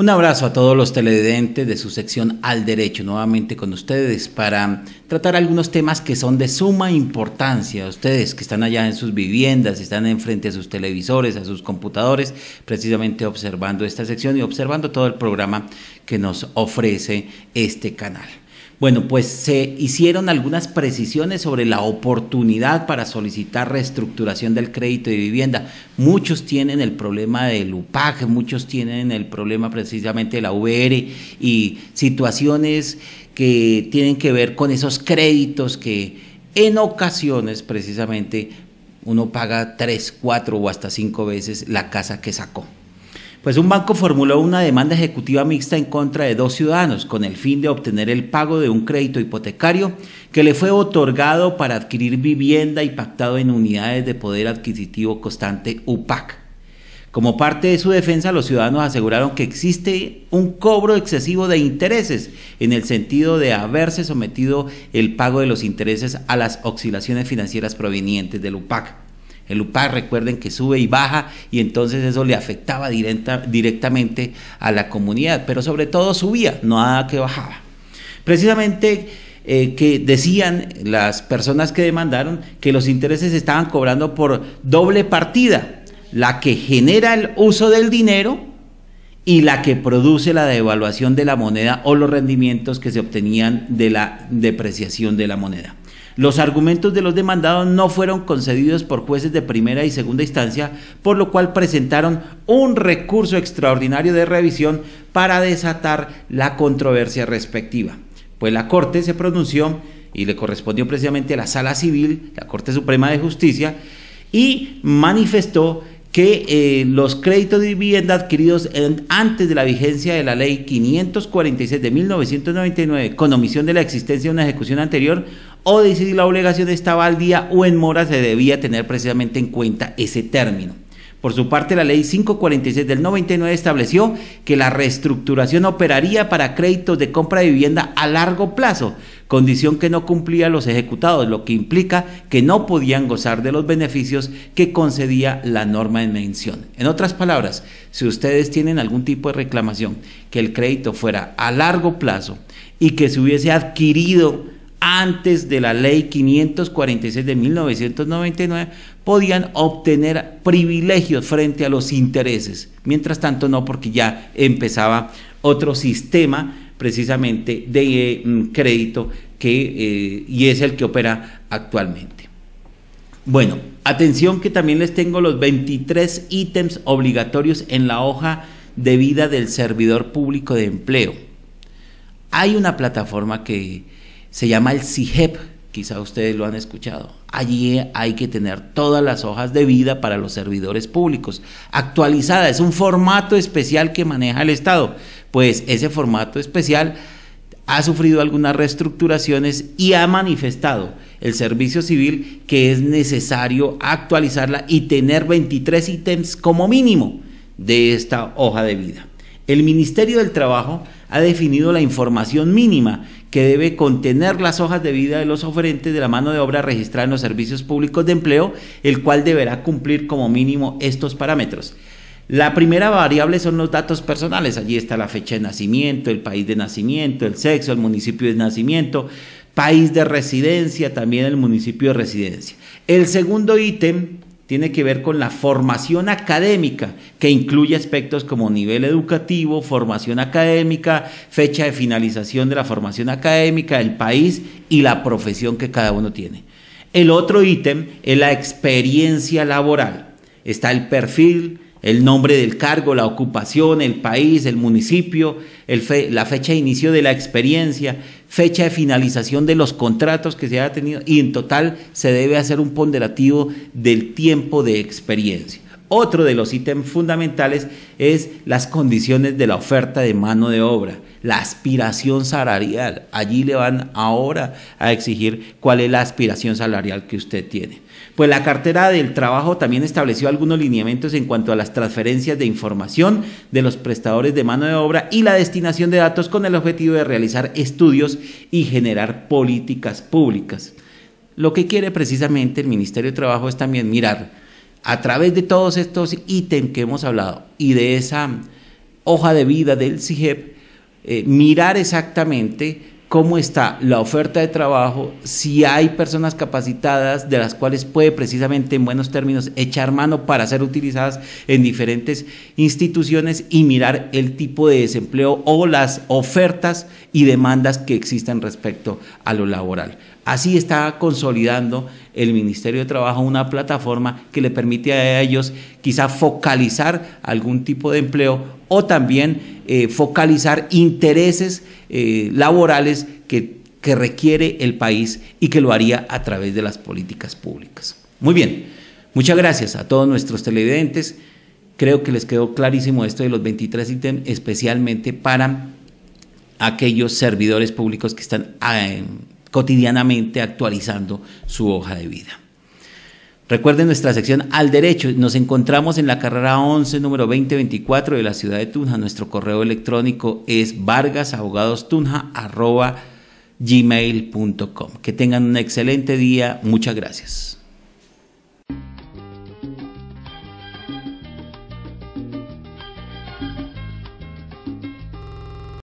Un abrazo a todos los televidentes de su sección Al Derecho, nuevamente con ustedes para tratar algunos temas que son de suma importancia. Ustedes que están allá en sus viviendas, están enfrente a sus televisores, a sus computadores, precisamente observando esta sección y observando todo el programa que nos ofrece este canal. Bueno, pues se hicieron algunas precisiones sobre la oportunidad para solicitar reestructuración del crédito de vivienda. Muchos tienen el problema del UPAC, muchos tienen el problema precisamente de la VR y situaciones que tienen que ver con esos créditos que en ocasiones precisamente uno paga tres, cuatro o hasta cinco veces la casa que sacó. Pues un banco formuló una demanda ejecutiva mixta en contra de dos ciudadanos con el fin de obtener el pago de un crédito hipotecario que le fue otorgado para adquirir vivienda y pactado en unidades de poder adquisitivo constante UPAC. Como parte de su defensa, los ciudadanos aseguraron que existe un cobro excesivo de intereses en el sentido de haberse sometido el pago de los intereses a las oscilaciones financieras provenientes del UPAC. El UPAC recuerden que sube y baja y entonces eso le afectaba directamente a la comunidad, pero sobre todo subía, no nada que bajaba. Precisamente eh, que decían las personas que demandaron que los intereses estaban cobrando por doble partida, la que genera el uso del dinero y la que produce la devaluación de la moneda o los rendimientos que se obtenían de la depreciación de la moneda. Los argumentos de los demandados no fueron concedidos por jueces de primera y segunda instancia, por lo cual presentaron un recurso extraordinario de revisión para desatar la controversia respectiva. Pues la Corte se pronunció y le correspondió precisamente a la Sala Civil, la Corte Suprema de Justicia, y manifestó que eh, los créditos de vivienda adquiridos antes de la vigencia de la ley 546 de 1999, con omisión de la existencia de una ejecución anterior, o de si la obligación estaba al día o en mora, se debía tener precisamente en cuenta ese término. Por su parte, la ley 546 del 99 estableció que la reestructuración operaría para créditos de compra de vivienda a largo plazo, condición que no cumplía los ejecutados, lo que implica que no podían gozar de los beneficios que concedía la norma en mención. En otras palabras, si ustedes tienen algún tipo de reclamación que el crédito fuera a largo plazo y que se hubiese adquirido antes de la ley 546 de 1999 podían obtener privilegios frente a los intereses. Mientras tanto no, porque ya empezaba otro sistema precisamente de eh, mm, crédito que, eh, y es el que opera actualmente. Bueno, atención que también les tengo los 23 ítems obligatorios en la hoja de vida del servidor público de empleo. Hay una plataforma que se llama el CIGEP, quizá ustedes lo han escuchado. Allí hay que tener todas las hojas de vida para los servidores públicos. Actualizada, es un formato especial que maneja el Estado. Pues ese formato especial ha sufrido algunas reestructuraciones y ha manifestado el servicio civil que es necesario actualizarla y tener 23 ítems como mínimo de esta hoja de vida. El Ministerio del Trabajo ha definido la información mínima que debe contener las hojas de vida de los oferentes de la mano de obra registrada en los servicios públicos de empleo, el cual deberá cumplir como mínimo estos parámetros. La primera variable son los datos personales. Allí está la fecha de nacimiento, el país de nacimiento, el sexo, el municipio de nacimiento, país de residencia, también el municipio de residencia. El segundo ítem tiene que ver con la formación académica, que incluye aspectos como nivel educativo, formación académica, fecha de finalización de la formación académica del país y la profesión que cada uno tiene. El otro ítem es la experiencia laboral. Está el perfil, el nombre del cargo, la ocupación, el país, el municipio, la fecha de inicio de la experiencia, fecha de finalización de los contratos que se haya tenido y en total se debe hacer un ponderativo del tiempo de experiencia. Otro de los ítems fundamentales es las condiciones de la oferta de mano de obra, la aspiración salarial. Allí le van ahora a exigir cuál es la aspiración salarial que usted tiene. Pues la cartera del trabajo también estableció algunos lineamientos en cuanto a las transferencias de información de los prestadores de mano de obra y la destinación de datos con el objetivo de realizar estudios y generar políticas públicas. Lo que quiere precisamente el Ministerio de Trabajo es también mirar a través de todos estos ítems que hemos hablado y de esa hoja de vida del CIGEP, eh, mirar exactamente cómo está la oferta de trabajo, si hay personas capacitadas de las cuales puede precisamente en buenos términos echar mano para ser utilizadas en diferentes instituciones y mirar el tipo de desempleo o las ofertas y demandas que existen respecto a lo laboral. Así está consolidando el Ministerio de Trabajo una plataforma que le permite a ellos quizá focalizar algún tipo de empleo o también eh, focalizar intereses eh, laborales que, requiere el país y que lo haría a través de las políticas públicas. Muy bien, muchas gracias a todos nuestros televidentes. Creo que les quedó clarísimo esto de los 23 ítems, especialmente para aquellos servidores públicos que están eh, cotidianamente actualizando su hoja de vida. Recuerden nuestra sección al derecho. Nos encontramos en la carrera 11, número 2024 de la ciudad de Tunja. Nuestro correo electrónico es vargasabogadostunja.gmail.com. Que tengan un excelente día. Muchas gracias.